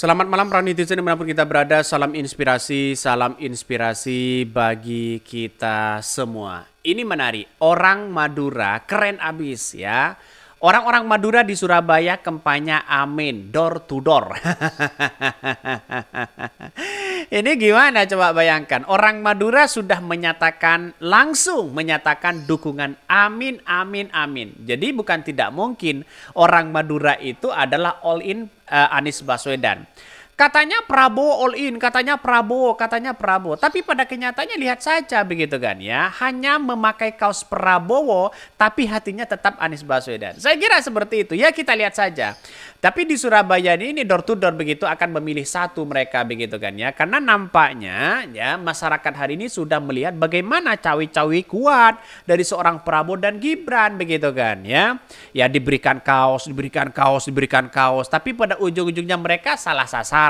Selamat malam para netizen dimanapun kita berada, salam inspirasi, salam inspirasi bagi kita semua. Ini menarik, orang Madura keren abis ya. Orang-orang Madura di Surabaya kempanya amin, door to door. Ini gimana coba bayangkan. Orang Madura sudah menyatakan langsung menyatakan dukungan amin, amin, amin. Jadi bukan tidak mungkin orang Madura itu adalah all in uh, Anies Baswedan. Katanya Prabowo all in, katanya Prabowo, katanya Prabowo. Tapi pada kenyataannya lihat saja begitu kan ya. Hanya memakai kaos Prabowo tapi hatinya tetap Anies Baswedan. Saya kira seperti itu. Ya kita lihat saja. Tapi di Surabaya ini, ini door to door begitu akan memilih satu mereka begitu kan ya. Karena nampaknya ya masyarakat hari ini sudah melihat bagaimana cawi-cawi kuat dari seorang Prabowo dan Gibran begitu kan ya. Ya diberikan kaos, diberikan kaos, diberikan kaos. Tapi pada ujung-ujungnya mereka salah sasaran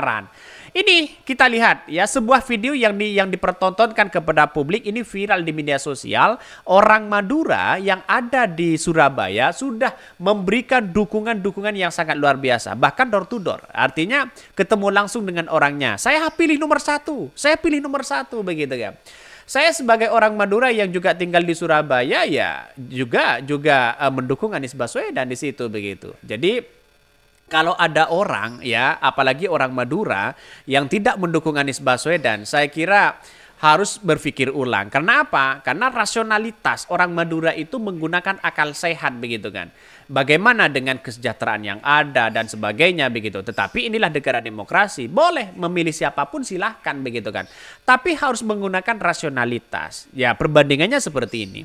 ini kita lihat ya sebuah video yang di, yang dipertontonkan kepada publik ini viral di media sosial. Orang Madura yang ada di Surabaya sudah memberikan dukungan-dukungan yang sangat luar biasa. Bahkan door to door. Artinya ketemu langsung dengan orangnya. Saya pilih nomor satu. Saya pilih nomor satu begitu ya saya sebagai orang Madura yang juga tinggal di Surabaya ya juga juga eh, mendukung Anies Baswedan di situ begitu. Jadi kalau ada orang ya, apalagi orang Madura yang tidak mendukung Anies Baswedan, saya kira harus berpikir ulang. Karena apa? Karena rasionalitas orang Madura itu menggunakan akal sehat begitu kan. Bagaimana dengan kesejahteraan yang ada dan sebagainya begitu. Tetapi inilah negara demokrasi. Boleh memilih siapapun silahkan begitu kan. Tapi harus menggunakan rasionalitas. Ya perbandingannya seperti ini.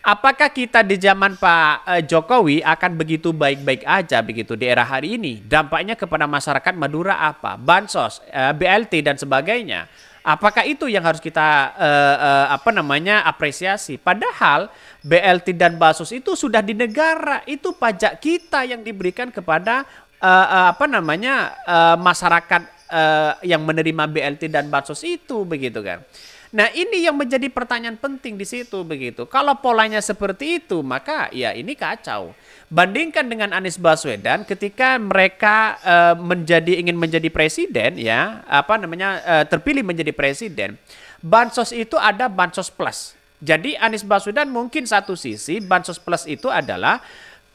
Apakah kita di zaman Pak eh, Jokowi akan begitu baik-baik aja begitu di era hari ini? Dampaknya kepada masyarakat Madura apa? Bansos, eh, BLT dan sebagainya. Apakah itu yang harus kita uh, uh, apa namanya apresiasi? Padahal BLT dan bansos itu sudah di negara, itu pajak kita yang diberikan kepada uh, uh, apa namanya uh, masyarakat uh, yang menerima BLT dan Bansos itu begitu kan. Nah, ini yang menjadi pertanyaan penting di situ begitu. Kalau polanya seperti itu, maka ya ini kacau. Bandingkan dengan Anies Baswedan ketika mereka uh, menjadi ingin menjadi presiden ya, apa namanya uh, terpilih menjadi presiden. Bansos itu ada bansos plus. Jadi Anies Baswedan mungkin satu sisi bansos plus itu adalah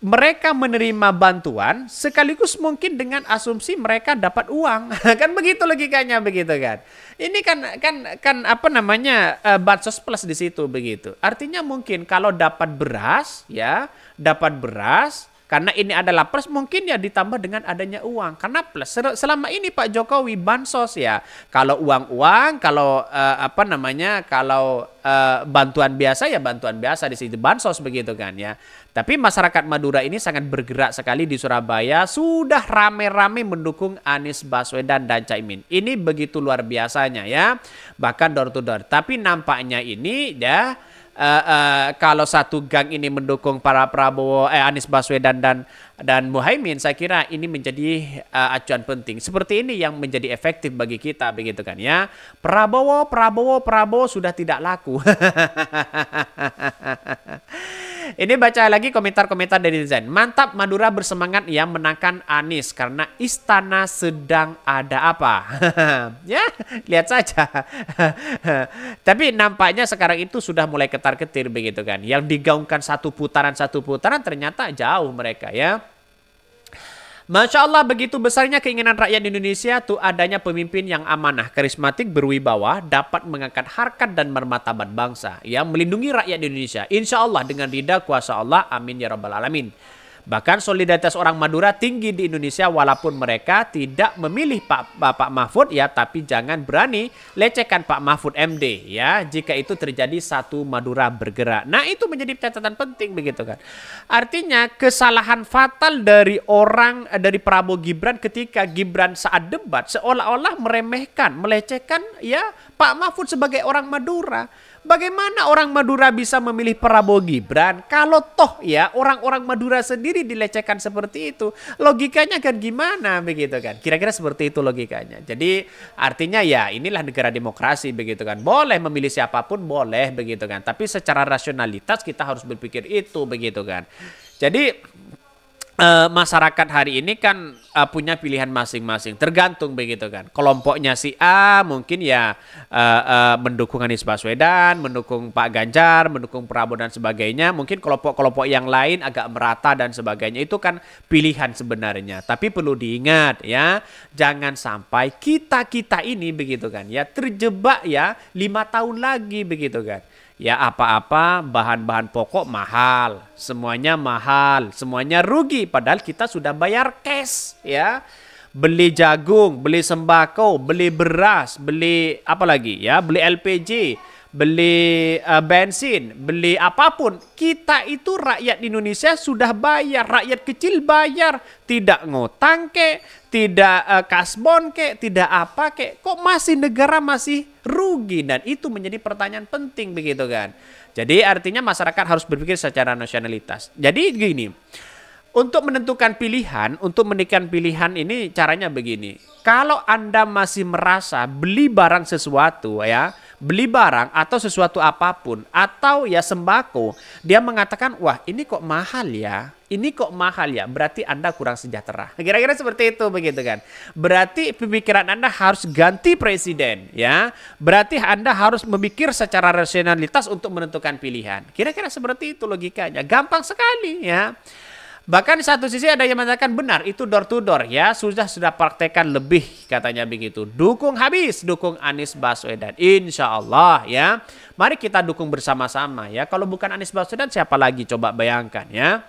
mereka menerima bantuan sekaligus mungkin dengan asumsi mereka dapat uang. kan begitu logikanya begitu kan. Ini kan kan kan apa namanya uh, bansos plus di situ begitu. Artinya mungkin kalau dapat beras ya, dapat beras karena ini adalah plus mungkin ya ditambah dengan adanya uang. Karena plus selama ini Pak Jokowi bansos ya. Kalau uang-uang, kalau uh, apa namanya? kalau uh, bantuan biasa ya bantuan biasa di situ bansos begitu kan ya. Tapi masyarakat Madura ini sangat bergerak sekali di Surabaya sudah rame-rame mendukung Anies Baswedan dan Caimin. Ini begitu luar biasanya ya. Bahkan door to door. Tapi nampaknya ini ya uh, uh, kalau satu gang ini mendukung para Prabowo eh, Anies Baswedan dan dan Muhaimin saya kira ini menjadi uh, acuan penting seperti ini yang menjadi efektif bagi kita begitu kan ya Prabowo Prabowo Prabowo sudah tidak laku Ini baca lagi komentar-komentar dari Zen. Mantap Madura bersemangat yang menangkan Anies karena istana sedang ada apa. ya, lihat saja. Tapi nampaknya sekarang itu sudah mulai ketar-ketir begitu kan. Yang digaungkan satu putaran satu putaran ternyata jauh mereka ya. Masya Allah begitu besarnya keinginan rakyat Indonesia tuh adanya pemimpin yang amanah, karismatik, berwibawa, dapat mengangkat harkat dan martabat bangsa yang melindungi rakyat di Indonesia. Insya Allah dengan ridha kuasa Allah. Amin ya rabbal alamin. Bahkan solidaritas orang Madura tinggi di Indonesia walaupun mereka tidak memilih Pak Bapak Mahfud ya, tapi jangan berani lecehkan Pak Mahfud MD ya jika itu terjadi satu Madura bergerak. Nah, itu menjadi catatan penting begitu kan. Artinya kesalahan fatal dari orang eh, dari Prabowo Gibran ketika Gibran saat debat seolah-olah meremehkan, melecehkan ya Pak Mahfud sebagai orang Madura, bagaimana orang Madura bisa memilih Prabowo Gibran kalau toh ya orang-orang Madura sendiri dilecehkan seperti itu? Logikanya kan gimana begitu kan? Kira-kira seperti itu logikanya. Jadi artinya ya inilah negara demokrasi begitu kan. Boleh memilih siapapun boleh begitu kan. Tapi secara rasionalitas kita harus berpikir itu begitu kan. Jadi uh, masyarakat hari ini kan uh, punya pilihan masing-masing, tergantung begitu kan. Kelompoknya si A mungkin ya uh, uh, mendukung Anies Baswedan, mendukung Pak Ganjar, mendukung Prabowo dan sebagainya. Mungkin kelompok-kelompok yang lain agak merata dan sebagainya itu kan pilihan sebenarnya. Tapi perlu diingat ya, jangan sampai kita kita ini begitu kan ya terjebak ya lima tahun lagi begitu kan ya apa-apa bahan-bahan pokok mahal, semuanya mahal, semuanya rugi padahal kita sudah bayar cash ya. Beli jagung, beli sembako, beli beras, beli apa lagi ya, beli LPG, beli uh, bensin, beli apapun, kita itu rakyat Indonesia sudah bayar, rakyat kecil bayar, tidak ngotang ke, tidak uh, eh, kasbon ke, tidak apa ke, kok masih negara masih rugi dan itu menjadi pertanyaan penting begitu kan. Jadi artinya masyarakat harus berpikir secara nasionalitas. Jadi gini, untuk menentukan pilihan, untuk menekan pilihan ini caranya begini. Kalau Anda masih merasa beli barang sesuatu ya, beli barang atau sesuatu apapun atau ya sembako, dia mengatakan, "Wah, ini kok mahal ya." Ini kok mahal ya? Berarti Anda kurang sejahtera. Kira-kira seperti itu begitu kan. Berarti pemikiran Anda harus ganti presiden ya. Berarti Anda harus memikir secara rasionalitas untuk menentukan pilihan. Kira-kira seperti itu logikanya. Gampang sekali ya. Bahkan satu sisi ada yang mengatakan benar itu door to door ya sudah sudah praktekan lebih katanya begitu. Dukung habis, dukung Anies Baswedan. Insya Allah ya. Mari kita dukung bersama-sama ya. Kalau bukan Anies Baswedan siapa lagi coba bayangkan ya.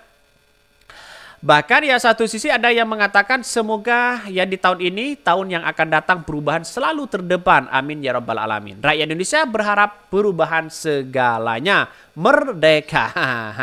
Bahkan ya satu sisi ada yang mengatakan semoga ya di tahun ini, tahun yang akan datang perubahan selalu terdepan. Amin ya robbal alamin. Rakyat Indonesia berharap perubahan segalanya merdeka.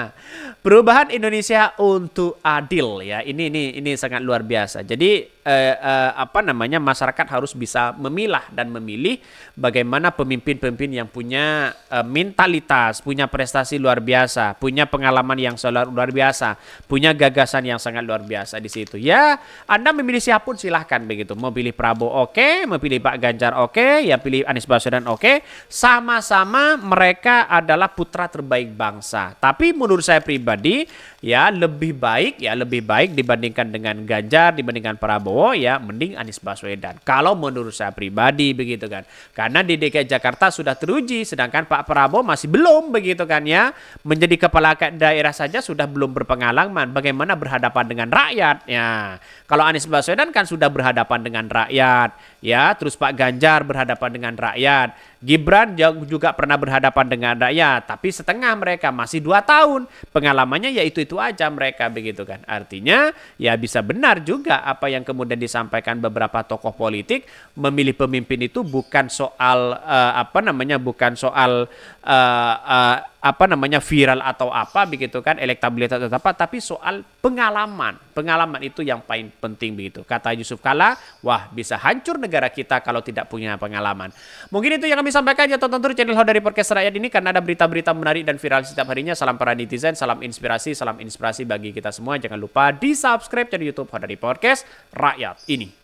Perubahan Indonesia untuk adil ya. Ini ini ini sangat luar biasa. Jadi eh, eh, apa namanya masyarakat harus bisa memilah dan memilih bagaimana pemimpin-pemimpin yang punya eh, mentalitas, punya prestasi luar biasa, punya pengalaman yang luar luar biasa, punya gagasan yang sangat luar biasa di situ. Ya, Anda memilih siapapun silahkan begitu. Mau pilih Prabowo oke, okay, mau pilih Pak Ganjar oke, okay, ya pilih Anies Baswedan oke. Okay. Sama-sama mereka adalah putra ter terbaik bangsa. Tapi menurut saya pribadi ya lebih baik ya lebih baik dibandingkan dengan Ganjar dibandingkan Prabowo ya mending Anies Baswedan. Kalau menurut saya pribadi begitu kan. Karena di DKI Jakarta sudah teruji sedangkan Pak Prabowo masih belum begitu kan ya. Menjadi kepala daerah saja sudah belum berpengalaman bagaimana berhadapan dengan rakyat ya. Kalau Anies Baswedan kan sudah berhadapan dengan rakyat ya terus Pak Ganjar berhadapan dengan rakyat Gibran juga pernah berhadapan dengan rakyat tapi setengah mereka masih dua tahun pengalamannya ya itu itu aja mereka begitu kan artinya ya bisa benar juga apa yang kemudian disampaikan beberapa tokoh politik memilih pemimpin itu bukan soal uh, apa namanya bukan soal uh, uh, apa namanya viral atau apa begitu kan elektabilitas atau apa tapi soal pengalaman pengalaman itu yang paling penting begitu kata Yusuf Kala wah bisa hancur negara kita kalau tidak punya pengalaman mungkin itu yang kami sampaikan ya tonton terus channel How dari Podcast Rakyat ini karena ada berita-berita menarik dan viral setiap harinya salam para netizen salam inspirasi salam inspirasi bagi kita semua jangan lupa di subscribe channel YouTube How dari Podcast Rakyat ini